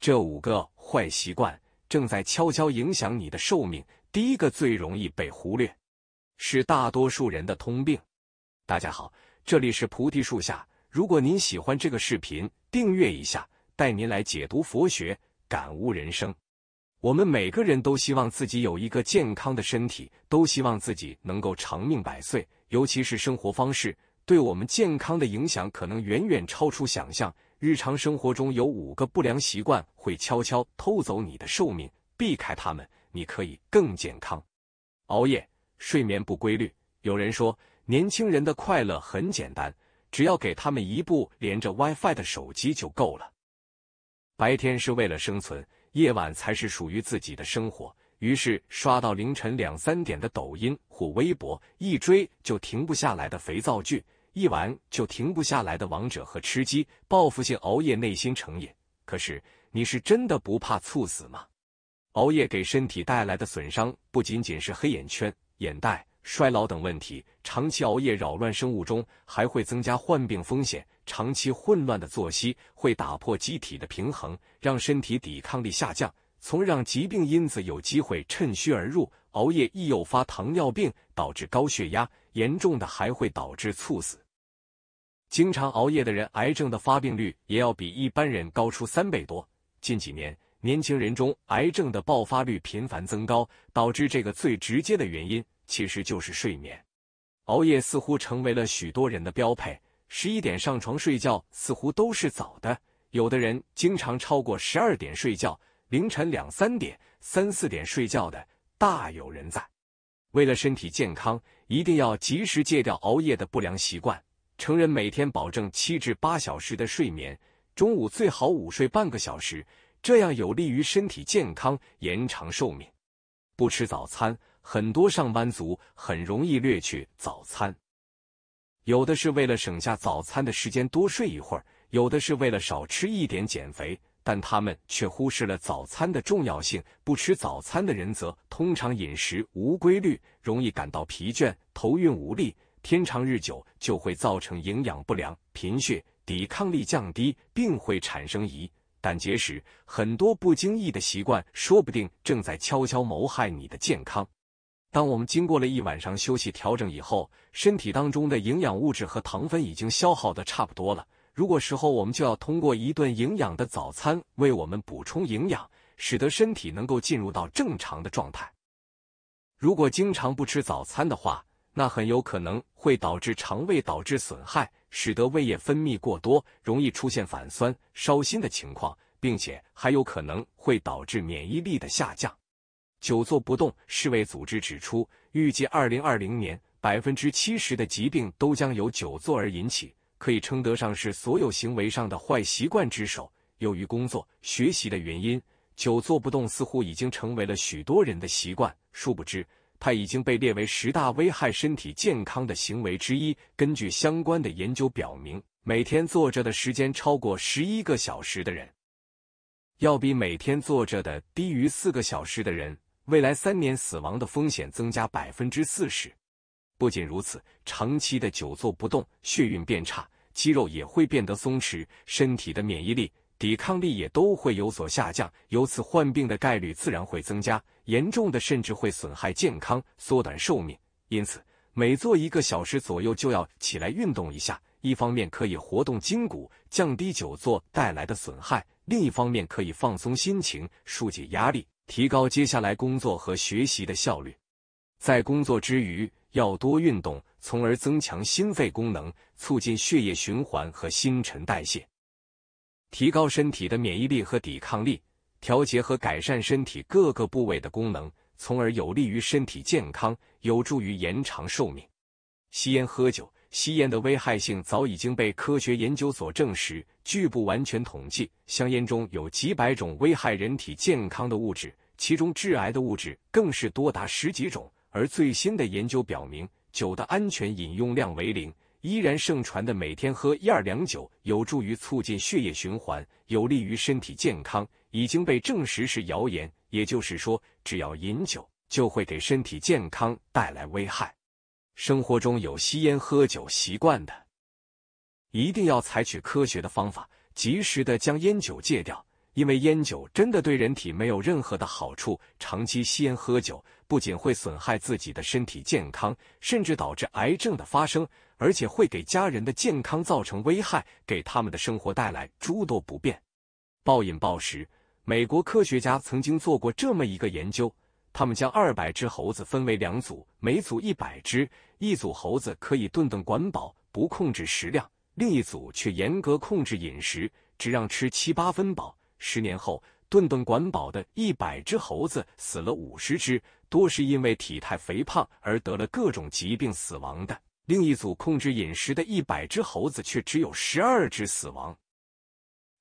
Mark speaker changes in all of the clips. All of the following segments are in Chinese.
Speaker 1: 这五个坏习惯正在悄悄影响你的寿命，第一个最容易被忽略，是大多数人的通病。大家好，这里是菩提树下。如果您喜欢这个视频，订阅一下，带您来解读佛学，感悟人生。我们每个人都希望自己有一个健康的身体，都希望自己能够长命百岁。尤其是生活方式对我们健康的影响，可能远远超出想象。日常生活中有五个不良习惯会悄悄偷走你的寿命，避开他们，你可以更健康。熬夜、睡眠不规律。有人说，年轻人的快乐很简单，只要给他们一部连着 WiFi 的手机就够了。白天是为了生存，夜晚才是属于自己的生活。于是刷到凌晨两三点的抖音或微博，一追就停不下来的肥皂剧。一玩就停不下来的王者和吃鸡，报复性熬夜，内心成瘾。可是你是真的不怕猝死吗？熬夜给身体带来的损伤不仅仅是黑眼圈、眼袋、衰老等问题，长期熬夜扰乱生物钟，还会增加患病风险。长期混乱的作息会打破机体的平衡，让身体抵抗力下降，从而让疾病因子有机会趁虚而入。熬夜易诱发糖尿病，导致高血压。严重的还会导致猝死。经常熬夜的人，癌症的发病率也要比一般人高出三倍多。近几年，年轻人中癌症的爆发率频繁增高，导致这个最直接的原因其实就是睡眠。熬夜似乎成为了许多人的标配，十一点上床睡觉似乎都是早的，有的人经常超过十二点睡觉，凌晨两三点、三四点睡觉的大有人在。为了身体健康。一定要及时戒掉熬夜的不良习惯，成人每天保证七至八小时的睡眠，中午最好午睡半个小时，这样有利于身体健康，延长寿命。不吃早餐，很多上班族很容易略去早餐，有的是为了省下早餐的时间多睡一会儿，有的是为了少吃一点减肥。但他们却忽视了早餐的重要性。不吃早餐的人则通常饮食无规律，容易感到疲倦、头晕无力，天长日久就会造成营养不良、贫血、抵抗力降低，并会产生胰、胆结石。很多不经意的习惯，说不定正在悄悄谋害你的健康。当我们经过了一晚上休息调整以后，身体当中的营养物质和糖分已经消耗的差不多了。如果时候我们就要通过一顿营养的早餐为我们补充营养，使得身体能够进入到正常的状态。如果经常不吃早餐的话，那很有可能会导致肠胃导致损害，使得胃液分泌过多，容易出现反酸、烧心的情况，并且还有可能会导致免疫力的下降。久坐不动，世卫组织指出，预计二零二零年百分之七十的疾病都将由久坐而引起。可以称得上是所有行为上的坏习惯之首。由于工作、学习的原因，久坐不动似乎已经成为了许多人的习惯。殊不知，它已经被列为十大危害身体健康的行为之一。根据相关的研究表明，每天坐着的时间超过十一个小时的人，要比每天坐着的低于四个小时的人，未来三年死亡的风险增加百分之四十。不仅如此，长期的久坐不动，血运变差，肌肉也会变得松弛，身体的免疫力、抵抗力也都会有所下降，由此患病的概率自然会增加。严重的甚至会损害健康，缩短寿命。因此，每坐一个小时左右就要起来运动一下，一方面可以活动筋骨，降低久坐带来的损害；另一方面可以放松心情，疏解压力，提高接下来工作和学习的效率。在工作之余，要多运动，从而增强心肺功能，促进血液循环和新陈代谢，提高身体的免疫力和抵抗力，调节和改善身体各个部位的功能，从而有利于身体健康，有助于延长寿命。吸烟喝酒，吸烟的危害性早已经被科学研究所证实。据不完全统计，香烟中有几百种危害人体健康的物质，其中致癌的物质更是多达十几种。而最新的研究表明，酒的安全饮用量为零。依然盛传的每天喝一二两酒有助于促进血液循环，有利于身体健康，已经被证实是谣言。也就是说，只要饮酒就会给身体健康带来危害。生活中有吸烟、喝酒习惯的，一定要采取科学的方法，及时的将烟酒戒掉。因为烟酒真的对人体没有任何的好处，长期吸烟喝酒不仅会损害自己的身体健康，甚至导致癌症的发生，而且会给家人的健康造成危害，给他们的生活带来诸多不便。暴饮暴食，美国科学家曾经做过这么一个研究，他们将二百只猴子分为两组，每组一百只，一组猴子可以顿顿管饱，不控制食量，另一组却严格控制饮食，只让吃七八分饱。十年后，顿顿管饱的一百只猴子死了五十只，多是因为体态肥胖而得了各种疾病死亡的。另一组控制饮食的一百只猴子却只有十二只死亡。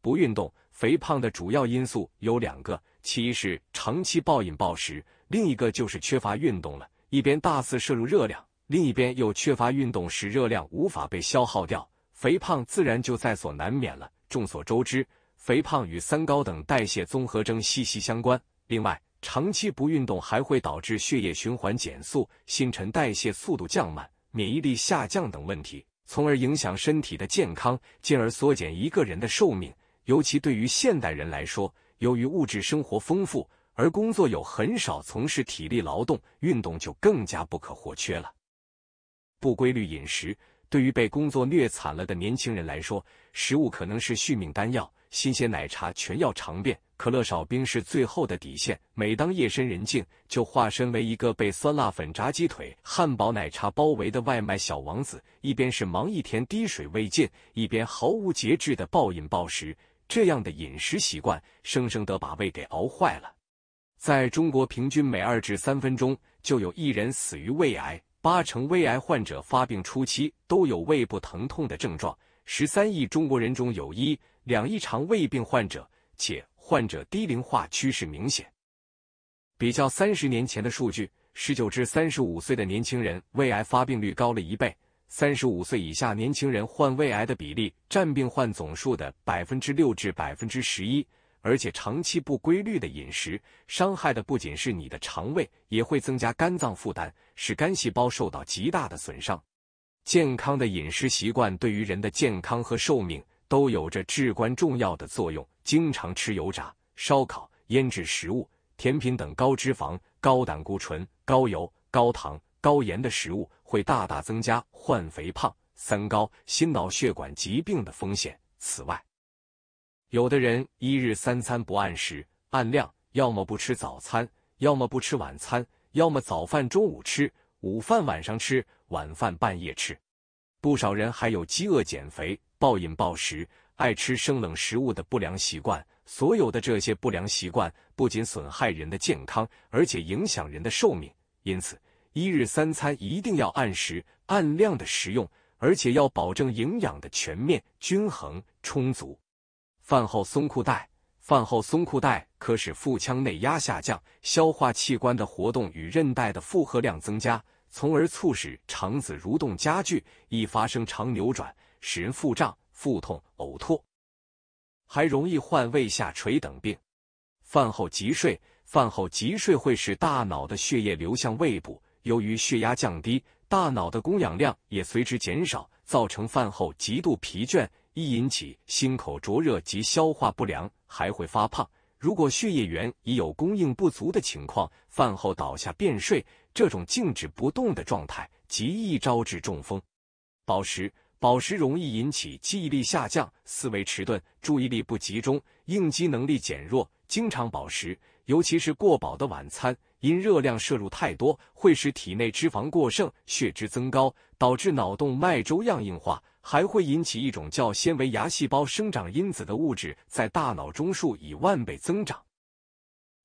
Speaker 1: 不运动，肥胖的主要因素有两个，其一是长期暴饮暴食，另一个就是缺乏运动了。一边大肆摄入热量，另一边又缺乏运动，使热量无法被消耗掉，肥胖自然就在所难免了。众所周知。肥胖与三高等代谢综合征息息相关。另外，长期不运动还会导致血液循环减速、新陈代谢速度降慢、免疫力下降等问题，从而影响身体的健康，进而缩减一个人的寿命。尤其对于现代人来说，由于物质生活丰富，而工作又很少从事体力劳动，运动就更加不可或缺了。不规律饮食，对于被工作虐惨了的年轻人来说，食物可能是续命丹药。新鲜奶茶全要尝遍，可乐少冰是最后的底线。每当夜深人静，就化身为一个被酸辣粉、炸鸡腿、汉堡、奶茶包围的外卖小王子。一边是忙一天滴水未进，一边毫无节制的暴饮暴食。这样的饮食习惯，生生的把胃给熬坏了。在中国，平均每二至三分钟就有一人死于胃癌。八成胃癌患者发病初期都有胃部疼痛的症状。十三亿中国人中有一。两亿肠胃病患者，且患者低龄化趋势明显。比较三十年前的数据，十九至三十五岁的年轻人胃癌发病率高了一倍，三十五岁以下年轻人患胃癌的比例占病患总数的百分之六至百分之十一。而且长期不规律的饮食，伤害的不仅是你的肠胃，也会增加肝脏负担，使肝细胞受到极大的损伤。健康的饮食习惯对于人的健康和寿命。都有着至关重要的作用。经常吃油炸、烧烤、腌制食物、甜品等高脂肪、高胆固醇、高油、高糖、高盐的食物，会大大增加患肥胖、三高、心脑血管疾病的风险。此外，有的人一日三餐不按时、按量，要么不吃早餐，要么不吃晚餐，要么早饭中午吃，午饭晚上吃，晚饭半夜吃。不少人还有饥饿减肥。暴饮暴食、爱吃生冷食物的不良习惯，所有的这些不良习惯不仅损害人的健康，而且影响人的寿命。因此，一日三餐一定要按时、按量的食用，而且要保证营养的全面、均衡、充足。饭后松裤带，饭后松裤带可使腹腔内压下降，消化器官的活动与韧带的负荷量增加，从而促使肠子蠕动加剧，易发生肠扭转。使人腹胀、腹痛、呕吐，还容易患胃下垂等病。饭后急睡，饭后急睡会使大脑的血液流向胃部，由于血压降低，大脑的供氧量也随之减少，造成饭后极度疲倦，易引起心口灼热及消化不良，还会发胖。如果血液源已有供应不足的情况，饭后倒下便睡，这种静止不动的状态极易招致中风。饱食。饱食容易引起记忆力下降、思维迟钝、注意力不集中、应激能力减弱。经常饱食，尤其是过饱的晚餐，因热量摄入太多，会使体内脂肪过剩、血脂增高，导致脑动脉粥样硬化，还会引起一种叫纤维芽细胞生长因子的物质在大脑中数以万倍增长。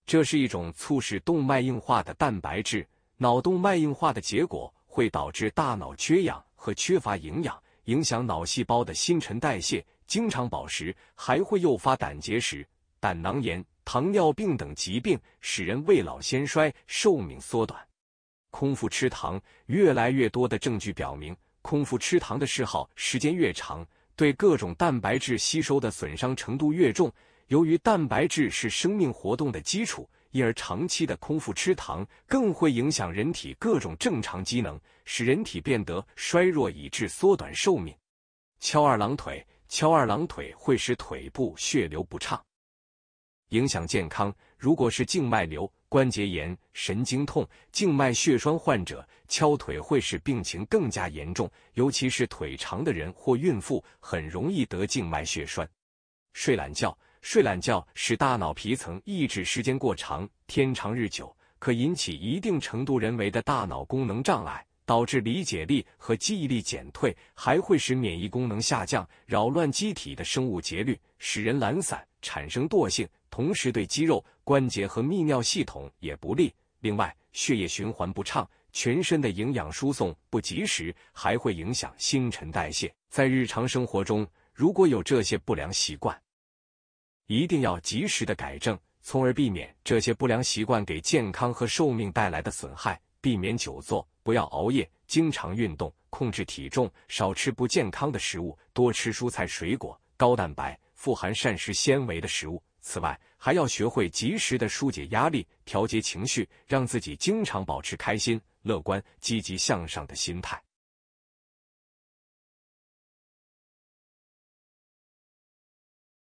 Speaker 1: 这是一种促使动脉硬化的蛋白质。脑动脉硬化的结果会导致大脑缺氧和缺乏营养。影响脑细胞的新陈代谢，经常饱食还会诱发胆结石、胆囊炎、糖尿病等疾病，使人未老先衰，寿命缩短。空腹吃糖，越来越多的证据表明，空腹吃糖的嗜好时间越长，对各种蛋白质吸收的损伤程度越重。由于蛋白质是生命活动的基础。因而长期的空腹吃糖，更会影响人体各种正常机能，使人体变得衰弱，以致缩短寿命。翘二郎腿，翘二郎腿会使腿部血流不畅，影响健康。如果是静脉瘤、关节炎、神经痛、静脉血栓患者，翘腿会使病情更加严重。尤其是腿长的人或孕妇，很容易得静脉血栓。睡懒觉。睡懒觉使大脑皮层抑制时间过长，天长日久，可引起一定程度人为的大脑功能障碍，导致理解力和记忆力减退，还会使免疫功能下降，扰乱机体的生物节律，使人懒散，产生惰性，同时对肌肉、关节和泌尿系统也不利。另外，血液循环不畅，全身的营养输送不及时，还会影响新陈代谢。在日常生活中，如果有这些不良习惯，一定要及时的改正，从而避免这些不良习惯给健康和寿命带来的损害。避免久坐，不要熬夜，经常运动，控制体重，少吃不健康的食物，多吃蔬菜水果、高蛋白、富含膳食纤维的食物。此外，还要学会及时的疏解压力，调节情绪，让自己经常保持开心、乐观、积极向上的心态。